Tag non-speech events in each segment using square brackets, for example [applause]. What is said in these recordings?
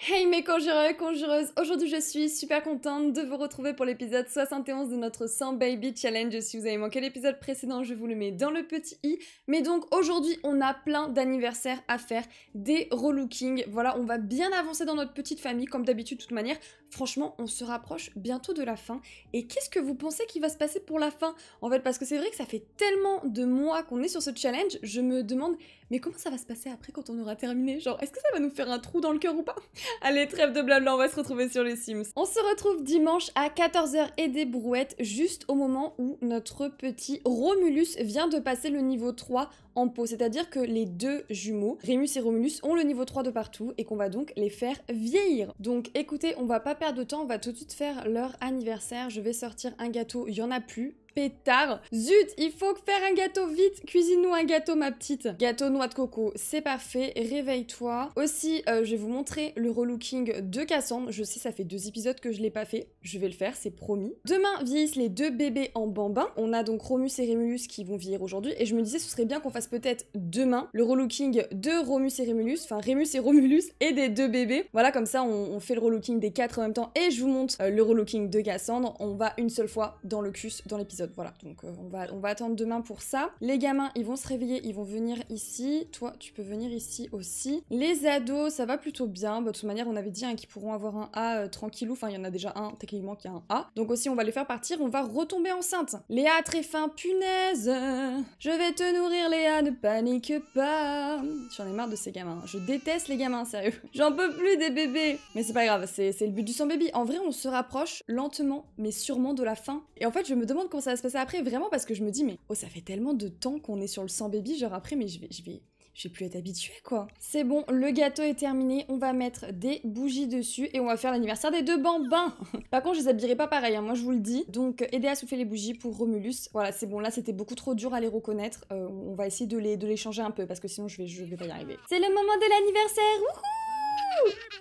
Hey mes conjureux, conjureuses, aujourd'hui je suis super contente de vous retrouver pour l'épisode 71 de notre 100 Baby Challenge. Si vous avez manqué l'épisode précédent, je vous le mets dans le petit i. Mais donc aujourd'hui, on a plein d'anniversaires à faire, des relookings. Voilà, on va bien avancer dans notre petite famille, comme d'habitude, de toute manière. Franchement, on se rapproche bientôt de la fin. Et qu'est-ce que vous pensez qui va se passer pour la fin En fait, parce que c'est vrai que ça fait tellement de mois qu'on est sur ce challenge, je me demande, mais comment ça va se passer après quand on aura terminé Genre, est-ce que ça va nous faire un trou dans le cœur ou pas [laughs] Allez, trêve de blabla, on va se retrouver sur les Sims. On se retrouve dimanche à 14h et des brouettes, juste au moment où notre petit Romulus vient de passer le niveau 3 en pot. C'est-à-dire que les deux jumeaux, Rémus et Romulus, ont le niveau 3 de partout et qu'on va donc les faire vieillir. Donc écoutez, on va pas perdre de temps, on va tout de suite faire leur anniversaire. Je vais sortir un gâteau, il n'y en a plus, Zut, il faut faire un gâteau vite. Cuisine-nous un gâteau, ma petite. Gâteau noix de coco, c'est parfait. Réveille-toi. Aussi, euh, je vais vous montrer le relooking de Cassandre. Je sais, ça fait deux épisodes que je l'ai pas fait. Je vais le faire, c'est promis. Demain vieillissent les deux bébés en bambin. On a donc Romus et Rémulus qui vont vieillir aujourd'hui. Et je me disais, ce serait bien qu'on fasse peut-être demain le relooking de Romus et Rémulus, enfin Rémus et Romulus et des deux bébés. Voilà, comme ça, on, fait le relooking des quatre en même temps. Et je vous montre euh, le relooking de Cassandre. On va une seule fois dans le cus dans l'épisode. Voilà, donc euh, on, va, on va attendre demain pour ça. Les gamins, ils vont se réveiller, ils vont venir ici. Toi, tu peux venir ici aussi. Les ados, ça va plutôt bien. Bah, de toute manière, on avait dit hein, qu'ils pourront avoir un A euh, tranquillou. Enfin, il y en a déjà un, techniquement, qui a un A. Donc aussi, on va les faire partir. On va retomber enceinte. Léa, très fin, punaise. Je vais te nourrir, Léa, ne panique pas. J'en ai marre de ces gamins. Je déteste les gamins, sérieux. [laughs] J'en peux plus des bébés. Mais c'est pas grave, c'est le but du sans bébé En vrai, on se rapproche lentement, mais sûrement de la fin. Et en fait, je me demande quand ça se passer après, vraiment parce que je me dis, mais oh, ça fait tellement de temps qu'on est sur le sang baby, genre après, mais je vais, je vais, je plus être habituée quoi. C'est bon, le gâteau est terminé, on va mettre des bougies dessus et on va faire l'anniversaire des deux bambins. [laughs] Par contre, je les habillerai pas pareil, hein, moi je vous le dis. Donc, aidez à souffler les bougies pour Romulus. Voilà, c'est bon, là c'était beaucoup trop dur à les reconnaître. Euh, on va essayer de les, de les changer un peu parce que sinon je vais, je vais pas y arriver. C'est le moment de l'anniversaire,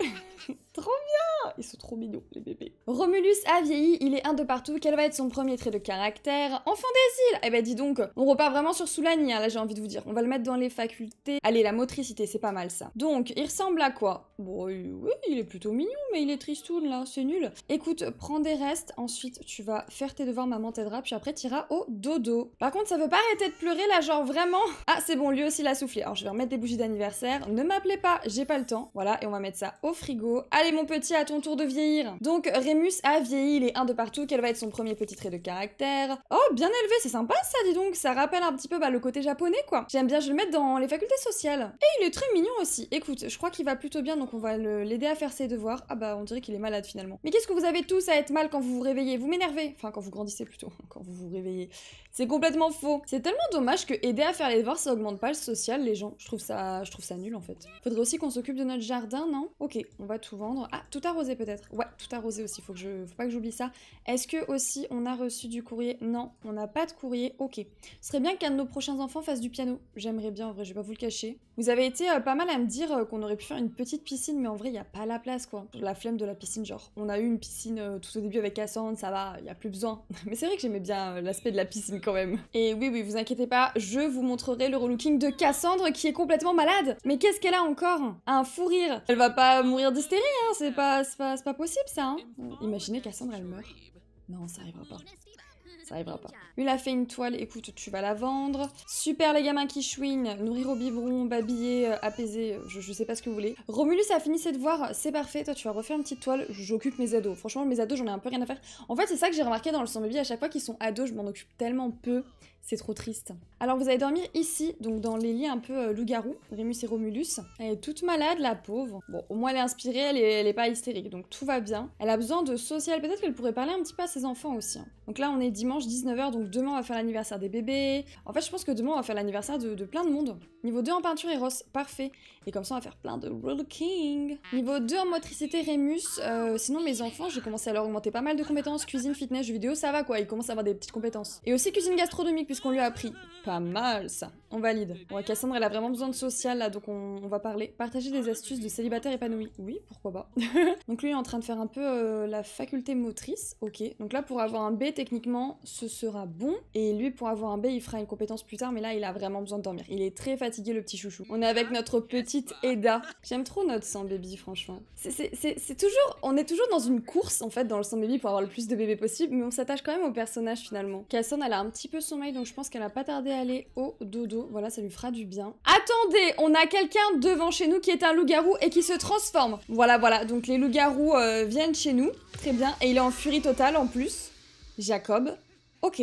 wouhou [laughs] [laughs] trop bien Ils sont trop mignons, les bébés. Romulus a vieilli, il est un de partout. Quel va être son premier trait de caractère Enfant des îles Eh ben dis donc, on repart vraiment sur Soulani, hein, là j'ai envie de vous dire. On va le mettre dans les facultés. Allez, la motricité, c'est pas mal ça. Donc, il ressemble à quoi Bon, oui, il est plutôt mignon, mais il est tristoun là, c'est nul. Écoute, prends des restes, ensuite tu vas faire tes devoirs, maman t'aidera, puis après t'iras au dodo. Par contre, ça veut pas arrêter de pleurer là, genre vraiment [laughs] Ah, c'est bon, lui aussi l'a a soufflé. Alors je vais remettre des bougies d'anniversaire. Ne m'appelez pas, j'ai pas le temps. Voilà, et on va mettre ça au frigo. Allez mon petit, à ton tour de vieillir. Donc Rémus a vieilli, il est un de partout, quel va être son premier petit trait de caractère Oh, bien élevé, c'est sympa ça, dis donc, ça rappelle un petit peu bah, le côté japonais quoi. J'aime bien, je le mettre dans les facultés sociales. Et il est très mignon aussi. Écoute, je crois qu'il va plutôt bien, donc on va l'aider à faire ses devoirs. Ah bah, on dirait qu'il est malade finalement. Mais qu'est-ce que vous avez tous à être mal quand vous vous réveillez Vous m'énervez. Enfin, quand vous grandissez plutôt, [laughs] quand vous vous réveillez. C'est complètement faux. C'est tellement dommage que aider à faire les devoirs, ça augmente pas le social, les gens. Je trouve ça, je trouve ça nul en fait. Faudrait aussi qu'on s'occupe de notre jardin, non Ok, on va vendre. Ah, tout arrosé peut-être. Ouais, tout arrosé aussi, faut, que je... faut pas que j'oublie ça. Est-ce que aussi on a reçu du courrier Non, on n'a pas de courrier, ok. Ce serait bien qu'un de nos prochains enfants fasse du piano. J'aimerais bien, en vrai, je vais pas vous le cacher. Vous avez été euh, pas mal à me dire euh, qu'on aurait pu faire une petite piscine, mais en vrai, il n'y a pas la place, quoi. La flemme de la piscine, genre. On a eu une piscine euh, tout au début avec Cassandre, ça va, il n'y a plus besoin. [laughs] mais c'est vrai que j'aimais bien l'aspect de la piscine quand même. Et oui, oui, vous inquiétez pas, je vous montrerai le relooking de Cassandre qui est complètement malade. Mais qu'est-ce qu'elle a encore Un fou rire. Elle va pas mourir d'ici Hein, c'est pas, pas, possible ça. Hein. Imaginez Cassandre, elle meurt. Non, ça arrivera pas. Ça arrivera pas. Il a fait une toile, écoute, tu vas la vendre. Super les gamins qui chouinent, nourrir au biberon, babiller, euh, apaiser, euh, je, sais pas ce que vous voulez. Romulus a fini ses devoirs, c'est parfait, toi tu vas refaire une petite toile, j'occupe mes ados. Franchement, mes ados, j'en ai un peu rien à faire. En fait, c'est ça que j'ai remarqué dans le son baby, à chaque fois qu'ils sont ados, je m'en occupe tellement peu. C'est trop triste. Alors vous allez dormir ici, donc dans les lits un peu euh, loup-garou, Rémus et Romulus. Elle est toute malade, la pauvre. Bon, au moins elle est inspirée, elle est, elle est pas hystérique, donc tout va bien. Elle a besoin de social, peut-être qu'elle pourrait parler un petit peu à ses enfants aussi. Hein. Donc là on est dimanche 19h, donc demain on va faire l'anniversaire des bébés. En fait je pense que demain on va faire l'anniversaire de, plein de monde. Niveau 2 en peinture et Ross, parfait. Et comme ça on va faire plein de world King. Niveau 2 en motricité Rémus, euh, sinon mes enfants, j'ai commencé à leur augmenter pas mal de compétences, cuisine, fitness, jeux vidéo, ça va quoi, ils commencent à avoir des petites compétences. Et aussi cuisine gastronomique, qu'on lui a appris Pas mal ça. On valide. Bon, Cassandre, elle a vraiment besoin de social là, donc on, va parler. Partager des astuces de célibataire épanoui. Oui, pourquoi pas. [laughs] donc lui est en train de faire un peu euh, la faculté motrice. Ok. Donc là, pour avoir un B, techniquement, ce sera bon. Et lui, pour avoir un B, il fera une compétence plus tard, mais là, il a vraiment besoin de dormir. Il est très fatigué, le petit chouchou. On est avec notre petite Eda. J'aime trop notre sans baby, franchement. C'est toujours. On est toujours dans une course, en fait, dans le sans baby pour avoir le plus de bébés possible, mais on s'attache quand même au personnage finalement. Cassandre, elle a un petit peu sommeil, donc je pense qu'elle n'a pas tardé à aller au dodo. Voilà, ça lui fera du bien. Attendez, on a quelqu'un devant chez nous qui est un loup-garou et qui se transforme. Voilà, voilà. Donc les loups-garous euh, viennent chez nous. Très bien. Et il est en furie totale en plus. Jacob. Ok.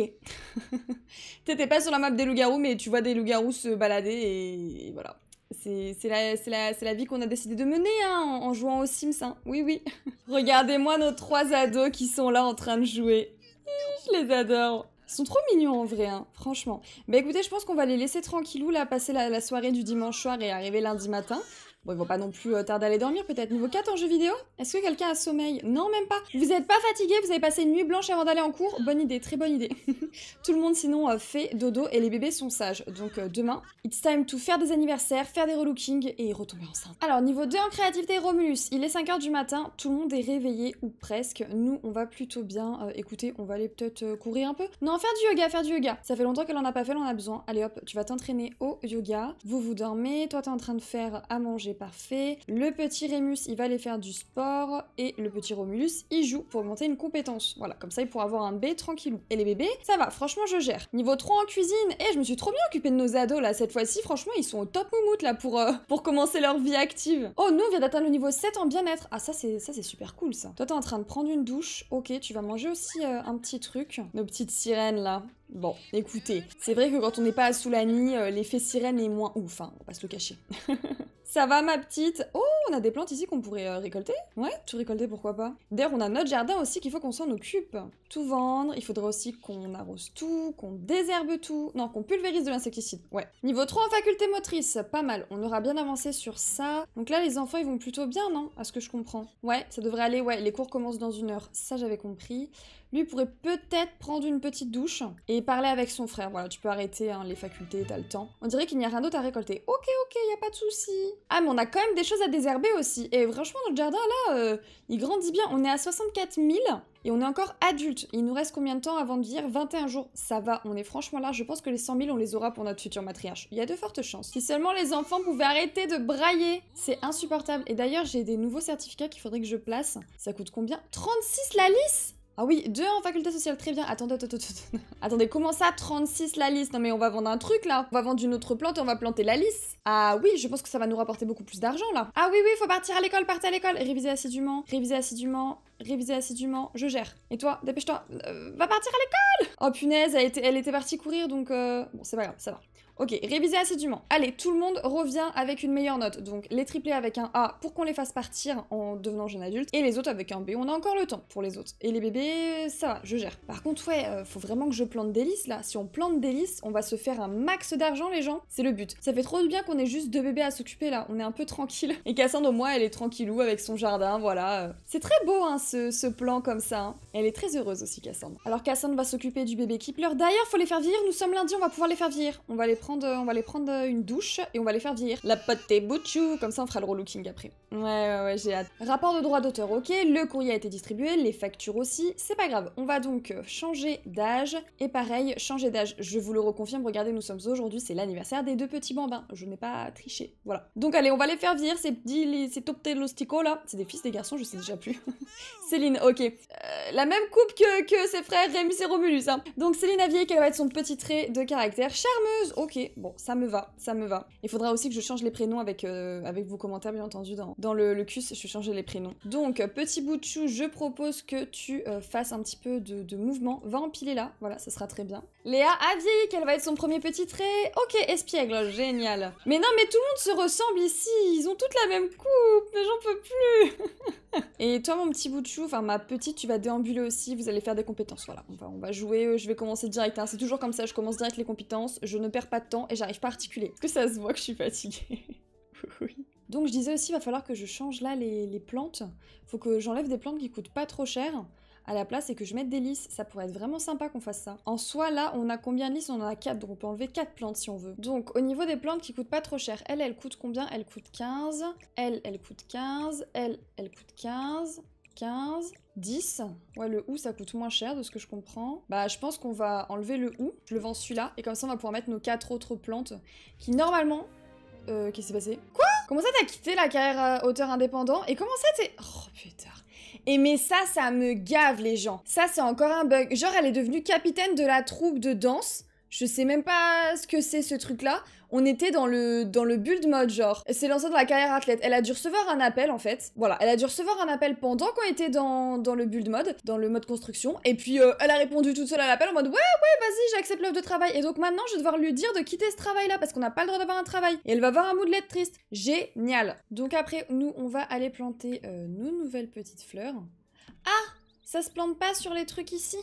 [laughs] T'étais pas sur la map des loups-garous, mais tu vois des loups-garous se balader et, voilà. C'est la, la, vie qu'on a décidé de mener hein, en, jouant au Sims. Hein. Oui, oui. [laughs] Regardez-moi nos trois ados qui sont là en train de jouer. [laughs] Je les adore. Ils sont trop mignons en vrai, hein, franchement. Bah écoutez, je pense qu'on va les laisser tranquillou là, passer la, la soirée du dimanche soir et arriver lundi matin. Bon, ils vont pas non plus euh, tarder à aller dormir, peut-être. Niveau 4 en jeu vidéo Est-ce que quelqu'un a sommeil Non, même pas. Vous êtes pas fatigué, vous avez passé une nuit blanche avant d'aller en cours Bonne idée, très bonne idée. [laughs] Tout le monde sinon euh, fait dodo et les bébés sont sages. Donc euh, demain, it's time to faire des anniversaires, faire des relookings et retomber enceinte. Alors, niveau 2 en créativité, Romulus, il est 5h du matin, tout le monde est réveillé ou presque. Nous, on va plutôt bien. écouter, écoutez, on va aller peut-être courir un peu. Non, faire du yoga, faire du yoga. Ça fait longtemps qu'elle en a pas fait, On en a besoin. Allez hop, tu vas t'entraîner au yoga. Vous vous dormez, toi t'es en train de faire à manger parfait. Le petit Rémus, il va aller faire du sport. Et le petit Romulus, il joue pour monter une compétence. Voilà, comme ça, il pourra avoir un B tranquillou. Et les bébés, ça va, franchement, je gère. Niveau 3 en cuisine, et eh, je me suis trop bien occupée de nos ados là. Cette fois-ci, franchement, ils sont au top moumoute là pour, euh, pour commencer leur vie active. Oh, nous, on vient d'atteindre le niveau 7 en bien-être. Ah, ça, c'est super cool ça. Toi, t'es en train de prendre une douche. Ok, tu vas manger aussi euh, un petit truc. Nos petites sirènes là. Bon, écoutez, c'est vrai que quand on n'est pas à Soulani, euh, l'effet sirène est moins ouf, hein, on va pas se le cacher. [laughs] Ça va ma petite Oh, on a des plantes ici qu'on pourrait euh, récolter Ouais, tout récolter pourquoi pas. D'ailleurs, on a notre jardin aussi qu'il faut qu'on s'en occupe. Tout vendre, il faudrait aussi qu'on arrose tout, qu'on désherbe tout. Non, qu'on pulvérise de l'insecticide, ouais. Niveau 3 en faculté motrice, pas mal. On aura bien avancé sur ça. Donc là, les enfants, ils vont plutôt bien, non À ce que je comprends. Ouais, ça devrait aller, ouais. Les cours commencent dans une heure, ça j'avais compris. Lui pourrait peut-être prendre une petite douche et parler avec son frère. Voilà, tu peux arrêter hein, les facultés, t'as le temps. On dirait qu'il n'y a rien d'autre à récolter. Ok, ok, y a pas de souci. Ah, mais on a quand même des choses à désherber aussi. Et franchement, notre jardin, là, euh, il grandit bien. On est à 64 000 et on est encore adulte. Il nous reste combien de temps avant de dire 21 jours. Ça va, on est franchement là. Je pense que les 100 000, on les aura pour notre futur matriarche. Il y a de fortes chances. Si seulement les enfants pouvaient arrêter de brailler. C'est insupportable. Et d'ailleurs, j'ai des nouveaux certificats qu'il faudrait que je place. Ça coûte combien 36 la lice ah oui, deux en faculté sociale, très bien. Attendez, attendez, attendez. [laughs] Attendez, comment ça 36 la liste Non mais on va vendre un truc là. On va vendre une autre plante et on va planter la liste Ah oui, je pense que ça va nous rapporter beaucoup plus d'argent là. Ah oui, oui, faut partir à l'école, partir à l'école. Réviser assidûment, réviser assidûment réviser assidûment, je gère. Et toi, dépêche-toi, euh, va partir à l'école Oh punaise, elle était, elle était partie courir, donc... Euh, bon, c'est pas grave, ça va. Ok, réviser assidûment. Allez, tout le monde revient avec une meilleure note. Donc les triplés avec un A pour qu'on les fasse partir en devenant jeune adulte. et les autres avec un B. On a encore le temps pour les autres. Et les bébés, ça va, je gère. Par contre, ouais, euh, faut vraiment que je plante des lys là. Si on plante des lys, on va se faire un max d'argent, les gens. C'est le but. Ça fait trop de bien qu'on ait juste deux bébés à s'occuper là. On est un peu tranquille. Et Cassandre, au elle est tranquillou avec son jardin, voilà. C'est très beau, hein ce, plan comme ça. Hein. Elle est très heureuse aussi, Cassandre. Alors Cassandre va s'occuper du bébé qui pleure. D'ailleurs, faut les faire virer, Nous sommes lundi, on va pouvoir les faire virer. On va les prendre, on va les prendre euh, une douche et on va les faire virer. La pote est bouchou. Comme ça, on fera le relooking après. Ouais, ouais, ouais, j'ai hâte. Rapport de droit d'auteur, ok. Le courrier a été distribué, les factures aussi. C'est pas grave. On va donc euh, changer d'âge. Et pareil, changer d'âge. Je vous le reconfirme. Regardez, nous sommes aujourd'hui, c'est l'anniversaire des deux petits bambins. Je n'ai pas triché. Voilà. Donc allez, on va les faire virer Ces petits, c'est ces là. C'est des fils, des garçons, je sais déjà plus. [laughs] Céline, ok. Euh, la même coupe que, ses frères Rémus et Romulus. Hein. Donc Céline a vieilli, qu'elle va être son petit trait de caractère Charmeuse, ok. Bon, ça me va, ça me va. Il faudra aussi que je change les prénoms avec, euh, avec vos commentaires, bien entendu, dans, dans le, le je je changer les prénoms. Donc, petit bout de chou, je propose que tu euh, fasses un petit peu de, mouvement. Va empiler là, voilà, ça sera très bien. Léa a vieilli, qu'elle va être son premier petit trait Ok, espiègle, génial. Mais non, mais tout le monde se ressemble ici, ils ont toutes la même coupe, mais j'en peux plus [laughs] [laughs] Et toi, mon petit bout de chou, enfin ma petite, tu vas déambuler aussi, vous allez faire des compétences. Voilà, on va, jouer, euh, je vais commencer direct. Hein. C'est toujours comme ça, je commence direct les compétences, je ne perds pas de temps et j'arrive pas à articuler. Est-ce que ça se voit que je suis fatiguée [laughs] Oui. Donc je disais aussi, il va falloir que je change là les, les plantes. Faut que j'enlève des plantes qui coûtent pas trop cher à la place et que je mette des lisses. Ça pourrait être vraiment sympa qu'on fasse ça. En soi, là, on a combien de lisses On en a 4, donc on peut enlever 4 plantes si on veut. Donc, au niveau des plantes qui coûtent pas trop cher, elle, elle coûte combien Elle coûte 15. Elle, elle coûte 15. Elle, elle coûte 15. 15, 10. Ouais, le ou ça coûte moins cher de ce que je comprends. Bah, je pense qu'on va enlever le ou. Je le vends celui-là et comme ça on va pouvoir mettre nos quatre autres plantes qui normalement. Euh, qu'est-ce qui s'est passé Quoi Comment ça t'as quitté la carrière euh, auteur indépendant Et comment ça t'es. Oh putain. Et mais ça, ça me gave les gens. Ça, c'est encore un bug. Genre, elle est devenue capitaine de la troupe de danse. Je sais même pas ce que c'est ce truc-là on était dans le, dans le build mode, genre, c'est s'est lancée dans la carrière athlète. Elle a dû recevoir un appel, en fait. Voilà, elle a dû recevoir un appel pendant qu'on était dans, dans le build mode, dans le mode construction. Et puis, euh, elle a répondu toute seule à l'appel en mode, ouais, ouais, vas-y, j'accepte l'offre de travail. Et donc maintenant, je vais devoir lui dire de quitter ce travail-là parce qu'on n'a pas le droit d'avoir un travail. Et elle va avoir un moodlet triste. Génial. Donc après, nous, on va aller planter euh, nos nouvelles petites fleurs. Ah, ça se plante pas sur les trucs ici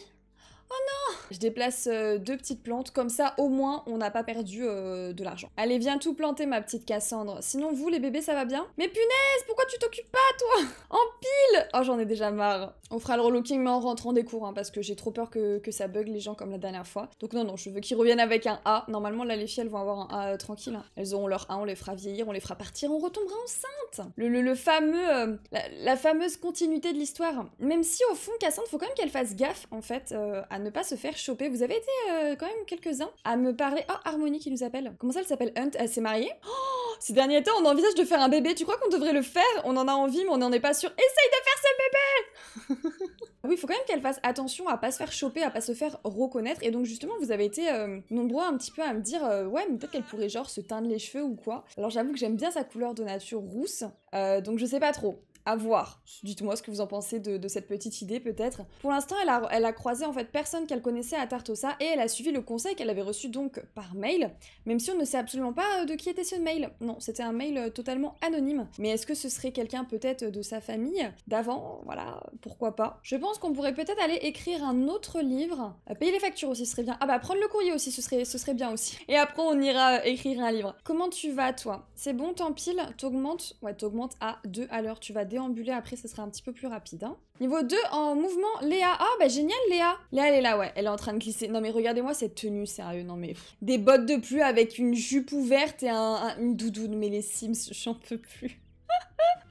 Oh non Je déplace euh, deux petites plantes, comme ça au moins on n'a pas perdu euh, de l'argent. Allez, viens tout planter ma petite Cassandre, sinon vous les bébés ça va bien Mais punaise, pourquoi tu t'occupes pas toi En pile Oh j'en ai déjà marre. On fera le relooking mais en rentrant des cours, hein, parce que j'ai trop peur que, que, ça bug les gens comme la dernière fois. Donc non, non, je veux qu'ils reviennent avec un A. Normalement là les filles elles vont avoir un A euh, tranquille. Hein. Elles auront leur A, on les fera vieillir, on les fera partir, on retombera enceinte Le, le, le fameux... La, la, fameuse continuité de l'histoire. Même si au fond Cassandre, faut quand même qu'elle fasse gaffe en fait à ne pas se faire choper. Vous avez été euh, quand même quelques-uns à me parler. Oh, Harmonie qui nous appelle. Comment ça, elle s'appelle Hunt Elle s'est mariée oh, Ces derniers temps, on envisage de faire un bébé. Tu crois qu'on devrait le faire On en a envie, mais on n'en est pas sûr. Essaye de faire ce bébé [laughs] Oui, il faut quand même qu'elle fasse attention à pas se faire choper, à pas se faire reconnaître. Et donc, justement, vous avez été euh, nombreux un petit peu à me dire euh, Ouais, mais peut-être qu'elle pourrait genre se teindre les cheveux ou quoi. Alors, j'avoue que j'aime bien sa couleur de nature rousse. donc, je sais pas trop à voir. Dites-moi ce que vous en pensez de, cette petite idée peut-être. Pour l'instant, elle a, elle a, croisé en fait personne qu'elle connaissait à Tartosa et elle a suivi le conseil qu'elle avait reçu donc par mail, même si on ne sait absolument pas euh, de qui était ce mail. Non, c'était un mail euh, totalement anonyme. Mais est-ce que ce serait quelqu'un peut-être de sa famille d'avant Voilà, pourquoi pas. Je pense qu'on pourrait peut-être aller écrire un autre livre. payer les factures aussi, ce serait bien. Ah bah prendre le courrier aussi, ce serait, ce serait bien aussi. Et après, on ira euh, écrire un livre. Comment tu vas toi C'est bon, tant pile, t'augmentes, ouais, t'augmentes à 2 à l'heure, tu vas déambuler après, ce sera un petit peu plus rapide. Hein. Niveau 2, en mouvement, Léa. Ah, bah génial, Léa. Léa, elle est là, ouais. Elle est en train de glisser. Non, mais regardez-moi cette tenue, sérieux. Non, mais. Des bottes de pluie avec une jupe ouverte et un, doudou une doudoune. Mais les Sims, [laughs] j'en peux plus.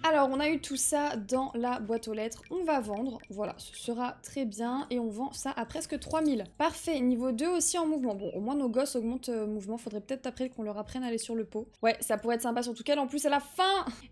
Alors, on a eu tout ça dans la boîte aux lettres. On va vendre. Voilà, ce sera très bien. Et on vend ça à presque 3000. Parfait. Niveau 2 aussi en mouvement. Bon, au moins nos gosses augmentent le euh, mouvement. Faudrait peut-être après qu'on leur apprenne à aller sur le pot. Ouais, ça pourrait être sympa. tout cas. en plus, à la fin,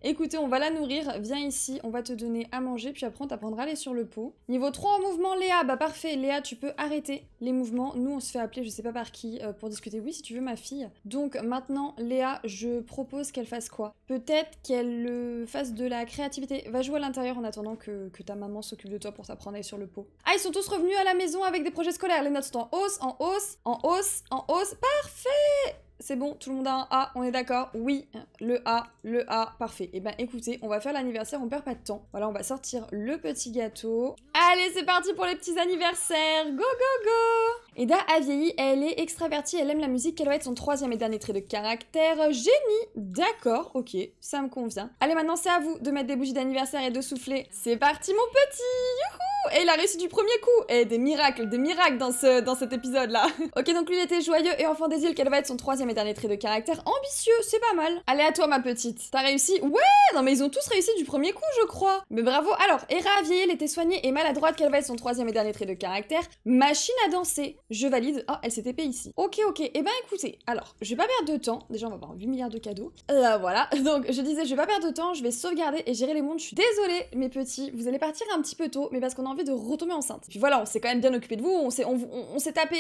Écoutez, on va la nourrir. Viens ici. On va te donner à manger. Puis après, on t'apprendra à aller sur le pot. Niveau 3 en mouvement, Léa. Bah, parfait. Léa, tu peux arrêter les mouvements. Nous, on se fait appeler, je sais pas par qui, euh, pour discuter. Oui, si tu veux, ma fille. Donc maintenant, Léa, je propose qu'elle fasse quoi Peut-être qu'elle le face de la créativité. Va jouer à l'intérieur en attendant que, ta maman s'occupe de toi pour t'apprendre à sur le pot. Ah, ils sont tous revenus à la maison avec des projets scolaires. Les notes sont en hausse, en hausse, en hausse, en hausse. Parfait c'est bon, tout le monde a un A, on est d'accord Oui, le A, le A, parfait. Et eh ben écoutez, on va faire l'anniversaire, on perd pas de temps. Voilà, on va sortir le petit gâteau. Allez, c'est parti pour les petits anniversaires Go, go, go Eda a vieilli, elle est extravertie, elle aime la musique, quel va être son troisième et dernier trait de caractère Génie D'accord, ok, ça me convient. Allez, maintenant c'est à vous de mettre des bougies d'anniversaire et de souffler. C'est parti mon petit Youhou et il a réussi du premier coup Et des miracles, des miracles dans, ce, dans cet épisode-là [laughs] Ok, donc lui, il était joyeux et enfant des îles, quel va être son troisième et dernier trait de caractère Ambitieux, c'est pas mal Allez, à toi, ma petite T'as réussi Ouais Non, mais ils ont tous réussi du premier coup, je crois Mais bravo Alors, Hera, vieille, elle était soignée et maladroite, qu'elle va être son troisième et dernier trait de caractère Machine à danser je valide. Oh, elle s'est payée ici. Ok, ok. Et eh ben écoutez, alors, je vais pas perdre de temps. Déjà, on va avoir 8 milliards de cadeaux. Euh, voilà. [laughs] Donc, je disais, je vais pas perdre de temps, je vais sauvegarder et gérer les mondes. Je suis désolée, mes petits, vous allez partir un petit peu tôt, mais parce qu'on a envie de retomber enceinte. Puis voilà, on s'est quand même bien occupé de vous, on s'est on, on, tapé,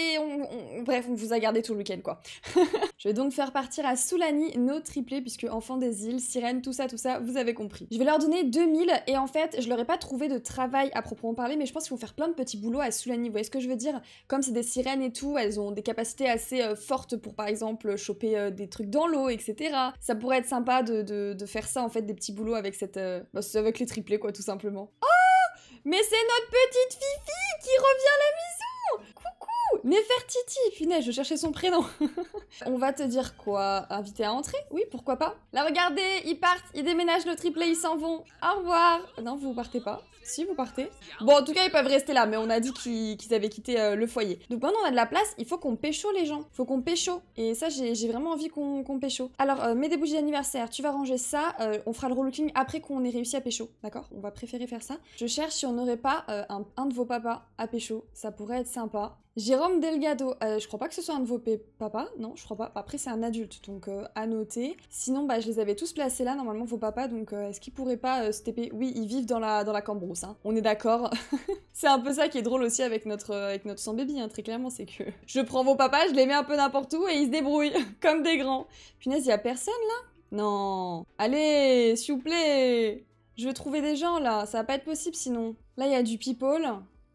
bref, on vous a gardé tout le week-end, quoi. [laughs] je vais donc faire partir à Soulani nos triplés, puisque enfants des îles, sirènes, tout ça, tout ça, vous avez compris. Je vais leur donner 2000, et en fait, je leur ai pas trouvé de travail à proprement parler, mais je pense qu'ils vont faire plein de petits boulots à Sulani. Vous voyez ce que je veux dire Comme c'est des et tout, elles ont des capacités assez euh, fortes pour par exemple choper euh, des trucs dans l'eau, etc. Ça pourrait être sympa de, faire ça en fait, des petits boulots avec cette. Euh, bah, avec les triplés quoi, tout simplement. Oh Mais c'est notre petite Fifi qui revient à la maison Nefertiti Punaise, je cherchais son prénom [laughs] On va te dire quoi Inviter à entrer Oui, pourquoi pas Là, regardez, ils partent, ils déménagent le triplet, ils s'en vont Au revoir Non, vous partez pas. Si, vous partez. Bon, en tout cas, ils peuvent rester là, mais on a dit qu'ils avaient quitté euh, le foyer. Donc maintenant, on a de la place, il faut qu'on pécho les gens. Il Faut qu'on pécho. Et ça, j'ai vraiment envie qu'on pécho. Alors, euh, mets des bougies d'anniversaire, tu vas ranger ça, euh, on fera le relooking après qu'on ait réussi à pécho, d'accord On va préférer faire ça. Je cherche si on n'aurait pas un, un de vos papas à pécho, ça pourrait être sympa. Jérôme Delgado, euh, je crois pas que ce soit un de vos papas, non, je crois pas. Après, c'est un adulte, donc euh, à noter. Sinon, bah, je les avais tous placés là, normalement, vos papas, donc euh, est-ce qu'ils pourraient pas se taper Oui, ils vivent dans la, dans la cambrousse, hein. on est d'accord. [laughs] c'est un peu ça qui est drôle aussi avec notre, avec notre sans baby, hein, très clairement, c'est que [laughs] je prends vos papas, je les mets un peu n'importe où et ils se débrouillent, [laughs] comme des grands. Punaise, y a personne là Non Allez, s'il vous plaît Je vais trouver des gens là, ça va pas être possible sinon. Là, il y a du people.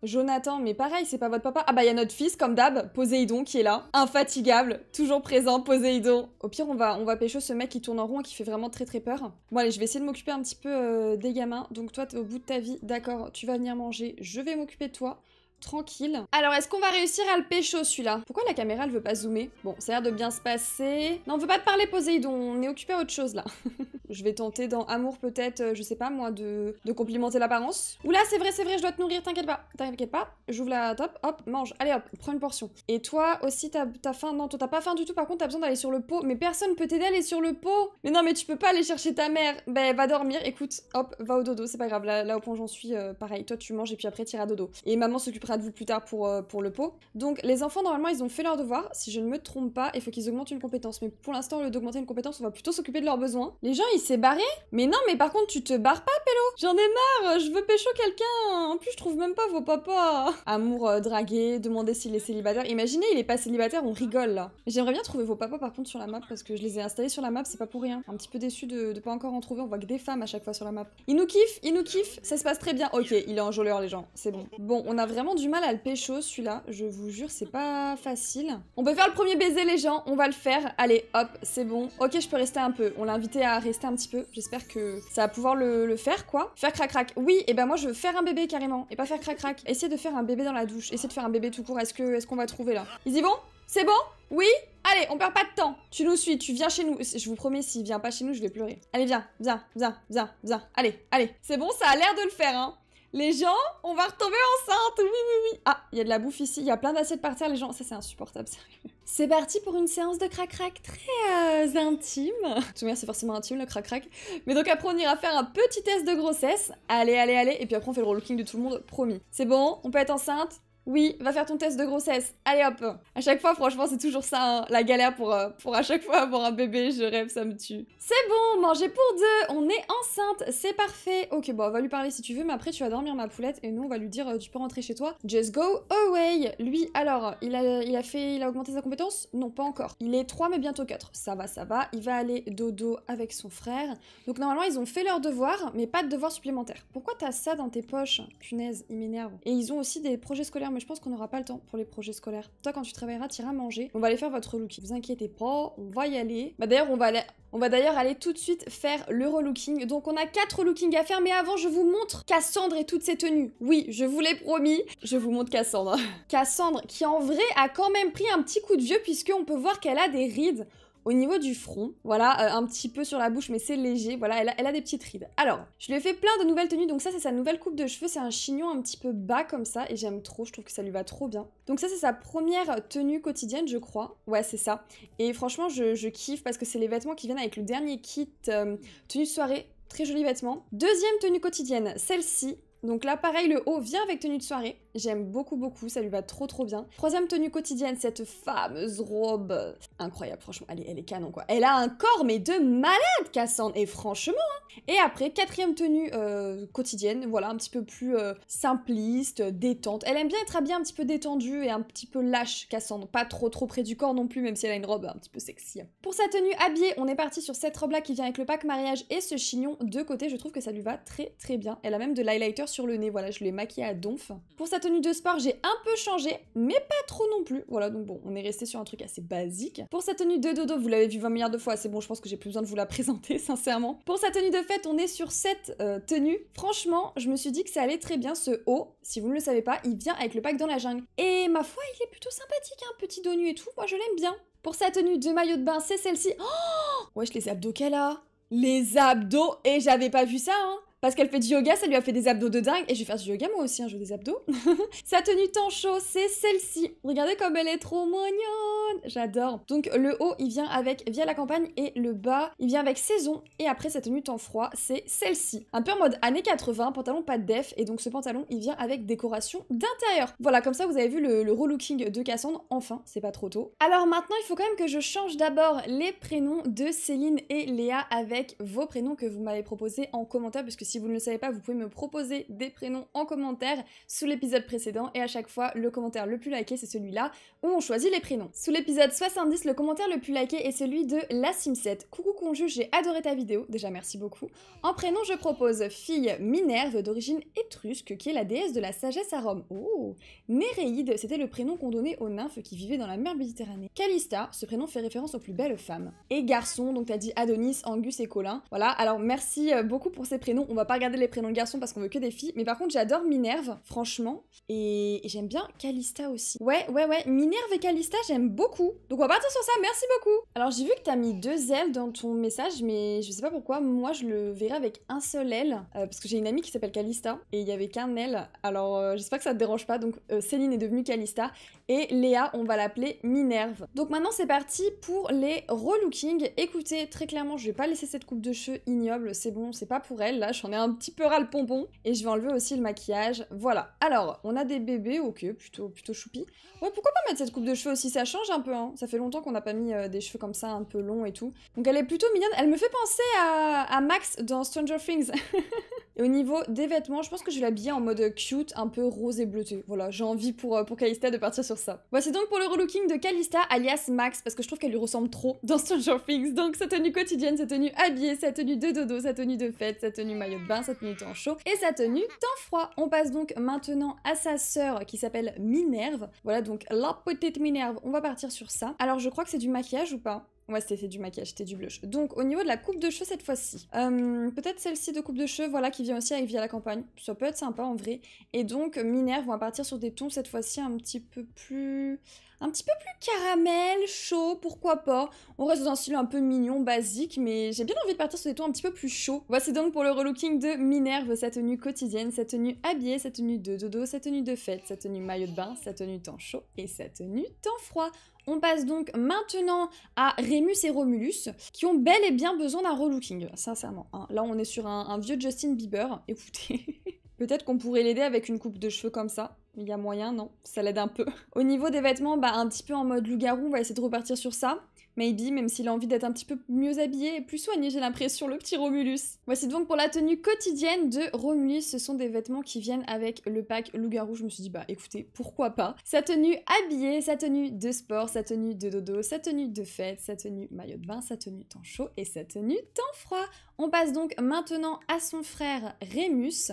Jonathan, mais pareil, c'est pas votre papa. Ah bah il y a notre fils, comme d'hab, Poséidon qui est là. Infatigable, toujours présent, Poséidon. Au pire, on va, on va pêcher ce mec qui tourne en rond et qui fait vraiment très très peur. Bon allez, je vais essayer de m'occuper un petit peu euh, des gamins. Donc toi, au bout de ta vie, d'accord, tu vas venir manger, je vais m'occuper de toi tranquille. Alors, est-ce qu'on va réussir à le pécho, celui-là Pourquoi la caméra, elle veut pas zoomer Bon, ça a l'air de bien se passer. Non, on veut pas te parler, Poséidon, on est occupé à autre chose, là. [laughs] je vais tenter dans Amour, peut-être, euh, je sais pas, moi, de, complimenter l'apparence. Ou là, c'est vrai, c'est vrai, je dois te nourrir, t'inquiète pas. T'inquiète pas, j'ouvre la top, hop, mange. Allez, hop, prends une portion. Et toi aussi, t'as faim Non, toi, t'as pas faim du tout, par contre, t'as besoin d'aller sur le pot. Mais personne peut t'aider à aller sur le pot Mais non, mais tu peux pas aller chercher ta mère Ben, va dormir, écoute, hop, va au dodo, c'est pas grave. Là, au point j'en suis, euh, pareil, toi, tu manges et puis après, t'iras dodo. Et maman s'occupera vous plus tard pour, euh, pour le pot. Donc les enfants, normalement, ils ont fait leur devoir. Si je ne me trompe pas, il faut qu'ils augmentent une compétence. Mais pour l'instant, au lieu d'augmenter une compétence, on va plutôt s'occuper de leurs besoins. Les gens, ils s'est barré Mais non, mais par contre, tu te barres pas, Pélo J'en ai marre Je veux pécho quelqu'un En plus, je trouve même pas vos papas Amour, euh, dragué, draguer, demander s'il est célibataire. Imaginez, il est pas célibataire, on rigole là. J'aimerais bien trouver vos papas par contre sur la map parce que je les ai installés sur la map, c'est pas pour rien. Un petit peu déçu de, de pas encore en trouver, on voit que des femmes à chaque fois sur la map. Il nous kiffe, il nous kiffe, ça se passe très bien. Ok, il est les gens, c'est bon. Bon, on a vraiment du mal à le pécho celui-là, je vous jure, c'est pas facile. On peut faire le premier baiser les gens, on va le faire. Allez, hop, c'est bon. Ok, je peux rester un peu. On l'a invité à rester un petit peu. J'espère que ça va pouvoir le, faire, quoi. Faire crac-crac. Oui, et eh ben moi je veux faire un bébé carrément, et pas faire crac-crac. essayer de faire un bébé dans la douche, Essayer de faire un bébé tout court. Est-ce qu'on est qu'on va trouver là Ils y vont C'est bon Oui Allez, on perd pas de temps. Tu nous suis, tu viens chez nous. Je vous promets, s'il vient pas chez nous, je vais pleurer. Allez, viens, viens, viens, viens, viens. Allez, allez. C'est bon, ça a l'air de le faire, hein. Les gens, on va retomber enceinte. Oui, oui, oui. Ah, il y a de la bouffe ici. Il y a plein d'assiettes par terre. Les gens, ça c'est insupportable, sérieux. C'est parti pour une séance de crac-crac très euh, intime. intime. Tout c'est forcément intime le crac-crac. Mais donc après, on ira faire un petit test de grossesse. Allez, allez, allez. Et puis après, on fait le relooking de tout le monde, promis. C'est bon, on peut être enceinte. Oui, va faire ton test de grossesse. Allez hop. À chaque fois, franchement, c'est toujours ça, hein. la galère pour, euh, pour à chaque fois avoir un bébé. Je rêve, ça me tue. C'est bon, manger pour deux. On est enceinte, c'est parfait. Ok, bon, on va lui parler si tu veux, mais après, tu vas dormir ma poulette et nous, on va lui dire, euh, tu peux rentrer chez toi. Just go away. Lui, alors, il a, il a fait, il a augmenté sa compétence Non, pas encore. Il est 3 mais bientôt 4. Ça va, ça va. Il va aller dodo avec son frère. Donc normalement, ils ont fait leur devoir, mais pas de devoir supplémentaire. Pourquoi t'as ça dans tes poches Punaise, il m'énerve. Et ils ont aussi des projets scolaires mais je pense qu'on n'aura pas le temps pour les projets scolaires. Toi, quand tu travailleras, tu iras manger. On va aller faire votre Ne Vous inquiétez pas, on va y aller. Bah d'ailleurs, on va aller... On va d'ailleurs aller tout de suite faire le relooking. Donc on a quatre lookings à faire, mais avant je vous montre Cassandre et toutes ses tenues. Oui, je vous l'ai promis, je vous montre Cassandre. [laughs] Cassandre qui en vrai a quand même pris un petit coup de vieux puisqu'on peut voir qu'elle a des rides. Au niveau du front, voilà, euh, un petit peu sur la bouche, mais c'est léger. Voilà, elle a, des petites rides. Alors, je lui ai fait plein de nouvelles tenues. Donc ça, c'est sa nouvelle coupe de cheveux. C'est un chignon un petit peu bas comme ça, et j'aime trop. Je trouve que ça lui va trop bien. Donc ça, c'est sa première tenue quotidienne, je crois. Ouais, c'est ça. Et franchement, je, kiffe parce que c'est les vêtements qui viennent avec le dernier kit euh, tenue de soirée. Très joli vêtement. Deuxième tenue quotidienne, celle-ci. Donc là, pareil, le haut vient avec tenue de soirée. J'aime beaucoup, beaucoup, ça lui va trop, trop bien. Troisième tenue quotidienne, cette fameuse robe. Incroyable, franchement, allez elle est canon, quoi. Elle a un corps, mais de malade, Cassandre, et franchement. Hein. Et après, quatrième tenue euh, quotidienne, voilà, un petit peu plus euh, simpliste, détente. Elle aime bien être habillée un petit peu détendue et un petit peu lâche, Cassandre. Pas trop, trop près du corps non plus, même si elle a une robe un petit peu sexy. Pour sa tenue habillée, on est parti sur cette robe-là qui vient avec le pack mariage et ce chignon de côté. Je trouve que ça lui va très, très bien. Elle a même de l'highlighter sur le nez, voilà, je l'ai maquillée à donf. Pour sa tenue de sport, j'ai un peu changé, mais pas trop non plus. Voilà, donc bon, on est resté sur un truc assez basique. Pour sa tenue de dodo, vous l'avez vu 20 milliards de fois, c'est bon, je pense que j'ai plus besoin de vous la [laughs] présenter, sincèrement. Pour sa tenue de fête, on est sur cette euh, tenue. Franchement, je me suis dit que ça allait très bien ce haut. Si vous ne le savez pas, il vient avec le pack dans la jungle. Et ma foi, il est plutôt sympathique, un hein, petit dos et tout. Moi, je l'aime bien. Pour sa tenue de maillot de bain, c'est celle-ci. Oh Wesh, les abdos qu'elle a Les abdos Et j'avais pas vu ça, hein parce qu'elle fait du yoga, ça lui a fait des abdos de dingue. Et je vais faire du yoga moi aussi, hein, je veux des abdos. [laughs] Sa tenue temps chaud, c'est celle-ci. Regardez comme elle est trop mignonne. J'adore. Donc le haut, il vient avec Via la campagne et le bas, il vient avec Saison. Et après, sa tenue temps froid, c'est celle-ci. Un peu en mode années 80, pantalon pas de def. Et donc ce pantalon, il vient avec décoration d'intérieur. Voilà, comme ça, vous avez vu le, le relooking de Cassandre. Enfin, c'est pas trop tôt. Alors maintenant, il faut quand même que je change d'abord les prénoms de Céline et Léa avec vos prénoms que vous m'avez proposés en commentaire, parce que si si vous ne le savez pas, vous pouvez me proposer des prénoms en commentaire sous l'épisode précédent et à chaque fois, le commentaire le plus liké, c'est celui-là où on choisit les prénoms. Sous l'épisode 70, le commentaire le plus liké est celui de La Simset. Coucou conjuge, j'ai adoré ta vidéo, déjà merci beaucoup. En prénom, je propose fille Minerve d'origine étrusque qui est la déesse de la sagesse à Rome. Oh Néréide, c'était le prénom qu'on donnait aux nymphes qui vivaient dans la mer Méditerranée. Calista, ce prénom fait référence aux plus belles femmes. Et garçon, donc t'as dit Adonis, Angus et Colin. Voilà, alors merci euh, beaucoup pour ces prénoms, pas regarder les prénoms de garçons parce qu'on veut que des filles. Mais par contre, j'adore Minerve, franchement. Et, j'aime bien Calista aussi. Ouais, ouais, ouais. Minerve et Calista, j'aime beaucoup. Donc on va partir sur ça. Merci beaucoup. Alors j'ai vu que t'as mis deux ailes dans ton message, mais je sais pas pourquoi. Moi, je le verrai avec un seul L, euh, parce que j'ai une amie qui s'appelle Calista et il y avait qu'un L, Alors euh, j'espère que ça te dérange pas. Donc euh, Céline est devenue Calista et Léa, on va l'appeler Minerve. Donc maintenant, c'est parti pour les relooking. Écoutez, très clairement, je vais pas laisser cette coupe de cheveux ignoble. C'est bon, c'est pas pour elle. Là, j'en un petit peu râle pompon. Et je vais enlever aussi le maquillage. Voilà. Alors, on a des bébés, ok, plutôt, plutôt choupi. Ouais, pourquoi pas mettre cette coupe de cheveux aussi Ça change un peu, hein. Ça fait longtemps qu'on n'a pas mis euh, des cheveux comme ça, un peu longs et tout. Donc elle est plutôt mignonne. Elle me fait penser à, à Max dans Stranger Things. [laughs] et au niveau des vêtements, je pense que je vais l'habiller en mode cute, un peu rose et bleuté. Voilà, j'ai envie pour, euh, pour Calista de partir sur ça. Voici bah, donc pour le relooking de Calista alias Max, parce que je trouve qu'elle lui ressemble trop dans Stranger Things. Donc sa tenue quotidienne, sa tenue habillée, sa tenue de dodo, sa tenue de fête, sa tenue maillot ça tenue tant chaud et sa tenue temps froid. On passe donc maintenant à sa sœur qui s'appelle Minerve. Voilà donc la petite Minerve, on va partir sur ça. Alors je crois que c'est du maquillage ou pas Ouais, c'était du maquillage, c'était du blush. Donc, au niveau de la coupe de cheveux cette fois-ci, euh, peut-être celle-ci de coupe de cheveux, voilà, qui vient aussi avec Via la campagne. Ça peut être sympa en vrai. Et donc, Minerve, on va partir sur des tons cette fois-ci un petit peu plus un petit peu plus caramel, chaud, pourquoi pas. On reste dans un style un peu mignon, basique, mais j'ai bien envie de partir sur des tons un petit peu plus chaud. Voici donc pour le relooking de Minerve, sa tenue quotidienne, sa tenue habillée, sa tenue de dodo, sa tenue de fête, sa tenue maillot de bain, sa tenue temps chaud et sa tenue temps froid. On passe donc maintenant à Rémus et Romulus, qui ont bel et bien besoin d'un relooking, sincèrement. Hein. Là, on est sur un, un vieux Justin Bieber. Écoutez, [laughs] peut-être qu'on pourrait l'aider avec une coupe de cheveux comme ça. Il y a moyen, non Ça l'aide un peu. [laughs] Au niveau des vêtements, bah, un petit peu en mode loup-garou, on va essayer de repartir sur ça. Maybe, même s'il a envie d'être un petit peu mieux habillé et plus soigné, j'ai l'impression, le petit Romulus. Voici donc pour la tenue quotidienne de Romulus. Ce sont des vêtements qui viennent avec le pack loup-garou. Je me suis dit, bah écoutez, pourquoi pas Sa tenue habillée, sa tenue de sport, sa tenue de dodo, sa tenue de fête, sa tenue maillot de bain, sa tenue temps chaud et sa tenue temps froid. On passe donc maintenant à son frère Rémus.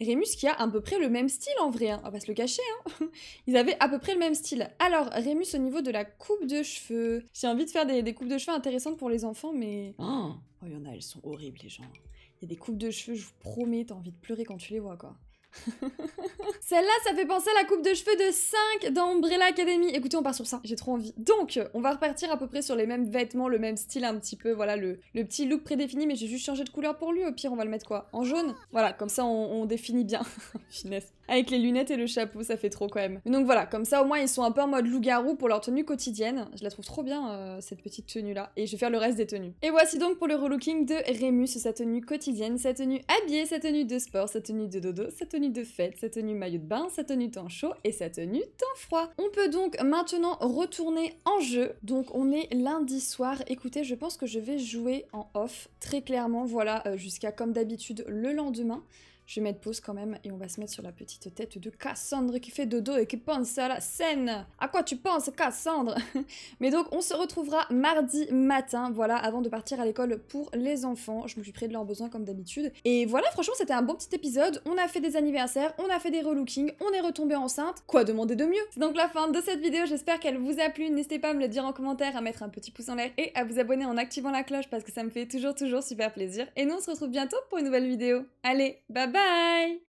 Rémus qui a à peu près le même style en vrai, hein. on va se le cacher. Hein. [laughs] Ils avaient à peu près le même style. Alors, Rémus au niveau de la coupe de cheveux. J'ai envie de faire des, coupes de cheveux intéressantes pour les enfants, mais... Oh, il oh, y en a, elles sont horribles les gens. Il y a des coupes de cheveux, je vous promets, t'as envie de pleurer quand tu les vois, quoi. [laughs] Celle-là, ça fait penser à la coupe de cheveux de 5 dans Academy. Écoutez, on part sur ça. J'ai trop envie. Donc, on va repartir à peu près sur les mêmes vêtements, le même style un petit peu. Voilà, le, le petit look prédéfini, mais j'ai juste changé de couleur pour lui. Au pire, on va le mettre quoi En jaune Voilà, comme ça, on, définit bien. [laughs] Finesse. Avec les lunettes et le chapeau, ça fait trop quand même. donc voilà, comme ça, au moins, ils sont un peu en mode loup-garou pour leur tenue quotidienne. Je la trouve trop bien, euh, cette petite tenue-là. Et je vais faire le reste des tenues. Et voici donc pour le relooking de Rémus, sa tenue quotidienne, sa tenue habillée, sa tenue de sport, sa tenue de dodo, sa tenue de fête, sa tenue maillot de bain, sa tenue temps chaud et sa tenue temps froid. On peut donc maintenant retourner en jeu. Donc on est lundi soir. Écoutez, je pense que je vais jouer en off très clairement, voilà, euh, jusqu'à comme d'habitude le lendemain. Je vais mettre pause quand même et on va se mettre sur la petite tête de Cassandre qui fait dodo et qui pense à la scène. À quoi tu penses, Cassandre [laughs] Mais donc, on se retrouvera mardi matin, voilà, avant de partir à l'école pour les enfants. Je me suis pris de leurs besoin comme d'habitude. Et voilà, franchement, c'était un bon petit épisode. On a fait des anniversaires, on a fait des relookings, on est retombé enceinte. Quoi demander de mieux C'est donc la fin de cette vidéo. J'espère qu'elle vous a plu. N'hésitez pas à me le dire en commentaire, à mettre un petit pouce en l'air et à vous abonner en activant la cloche parce que ça me fait toujours, toujours super plaisir. Et nous, on se retrouve bientôt pour une nouvelle vidéo. Allez, bye bye Bye.